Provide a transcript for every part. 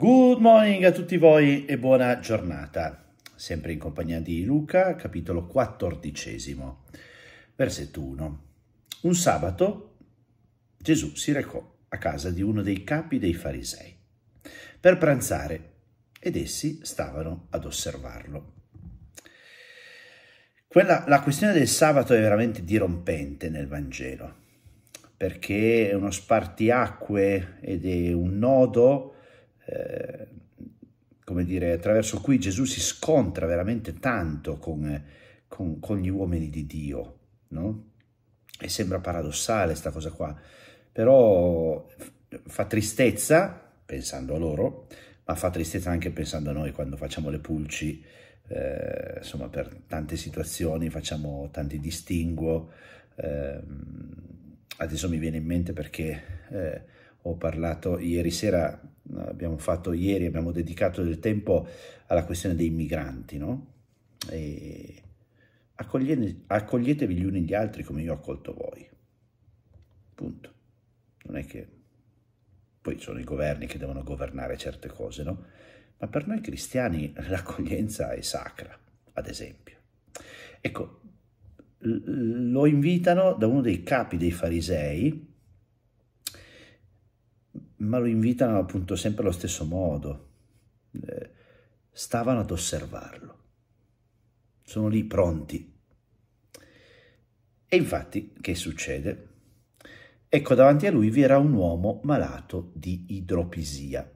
Good morning a tutti voi e buona giornata. Sempre in compagnia di Luca, capitolo quattordicesimo, versetto 1. Un sabato Gesù si recò a casa di uno dei capi dei farisei per pranzare ed essi stavano ad osservarlo. Quella, la questione del sabato è veramente dirompente nel Vangelo perché è uno spartiacque ed è un nodo eh, come dire, attraverso cui Gesù si scontra veramente tanto con, con, con gli uomini di Dio, no? E sembra paradossale questa cosa qua, però fa tristezza, pensando a loro, ma fa tristezza anche pensando a noi quando facciamo le pulci, eh, insomma per tante situazioni facciamo tanti distinguo, eh, adesso mi viene in mente perché eh, ho parlato ieri sera abbiamo fatto ieri, abbiamo dedicato del tempo alla questione dei migranti, no? E accoglietevi gli uni gli altri come io ho accolto voi. Punto. Non è che poi sono i governi che devono governare certe cose, no? Ma per noi cristiani l'accoglienza è sacra, ad esempio. Ecco, lo invitano da uno dei capi dei farisei, ma lo invitano appunto sempre allo stesso modo. Eh, stavano ad osservarlo. Sono lì pronti. E infatti, che succede? Ecco, davanti a lui vi era un uomo malato di idropisia.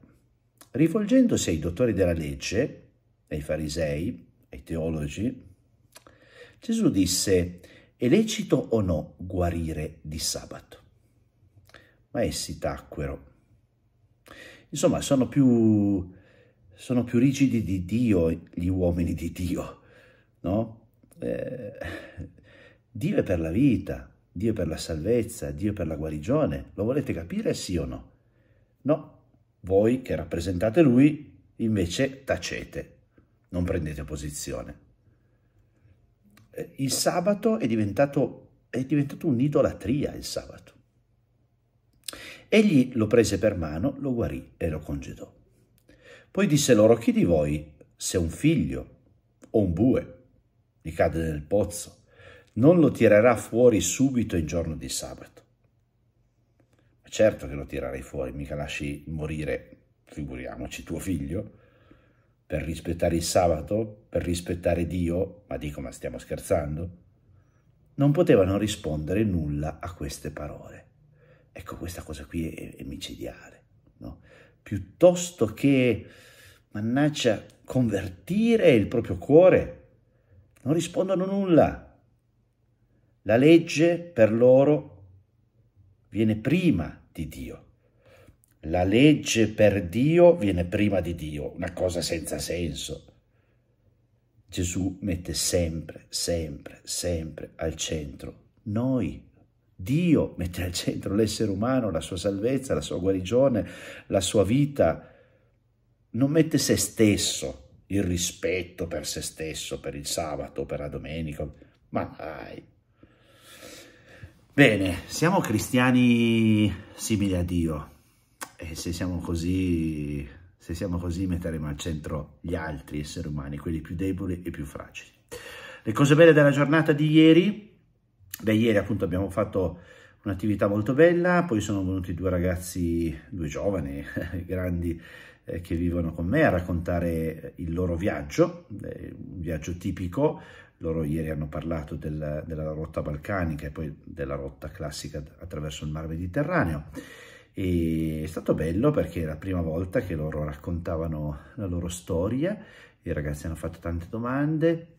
Rivolgendosi ai dottori della legge, ai farisei, ai teologi, Gesù disse, è lecito o no guarire di sabato? Ma essi tacquero Insomma, sono più, sono più rigidi di Dio gli uomini di Dio, no? Eh, Dio è per la vita, Dio è per la salvezza, Dio è per la guarigione. Lo volete capire sì o no? No, voi che rappresentate Lui invece tacete, non prendete posizione. Eh, il sabato è diventato, è diventato un'idolatria il sabato. Egli lo prese per mano, lo guarì e lo congedò. Poi disse loro, chi di voi, se un figlio o un bue gli cade nel pozzo, non lo tirerà fuori subito il giorno di sabato? Ma certo che lo tirerai fuori, mica lasci morire, figuriamoci, tuo figlio, per rispettare il sabato, per rispettare Dio, ma dico, ma stiamo scherzando? Non potevano rispondere nulla a queste parole. Ecco, questa cosa qui è, è micidiale. No? Piuttosto che, mannaggia, convertire il proprio cuore, non rispondono nulla. La legge per loro viene prima di Dio. La legge per Dio viene prima di Dio, una cosa senza senso. Gesù mette sempre, sempre, sempre al centro noi Dio mette al centro l'essere umano, la sua salvezza, la sua guarigione, la sua vita. Non mette se stesso, il rispetto per se stesso, per il sabato, per la domenica. Ma dai. Bene, siamo cristiani simili a Dio e se siamo così, se siamo così metteremo al centro gli altri esseri umani, quelli più deboli e più fragili. Le cose belle della giornata di ieri da ieri appunto abbiamo fatto un'attività molto bella, poi sono venuti due ragazzi, due giovani, grandi, eh, che vivono con me a raccontare il loro viaggio, eh, un viaggio tipico, loro ieri hanno parlato del, della rotta balcanica e poi della rotta classica attraverso il mar Mediterraneo e è stato bello perché è la prima volta che loro raccontavano la loro storia, i ragazzi hanno fatto tante domande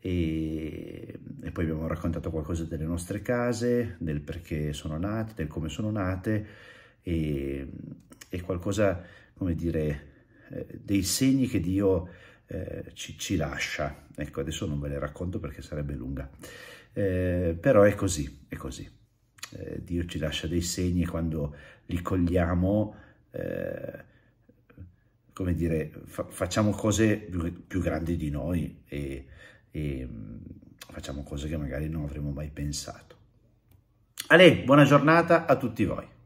e e poi abbiamo raccontato qualcosa delle nostre case, del perché sono nate, del come sono nate e, e qualcosa, come dire, eh, dei segni che Dio eh, ci, ci, lascia. Ecco, adesso non ve le racconto perché sarebbe lunga, eh, però è così, è così. Eh, Dio ci lascia dei segni e quando li cogliamo, eh, come dire, fa facciamo cose più, più, grandi di noi e, e facciamo cose che magari non avremmo mai pensato. Ale, buona giornata a tutti voi.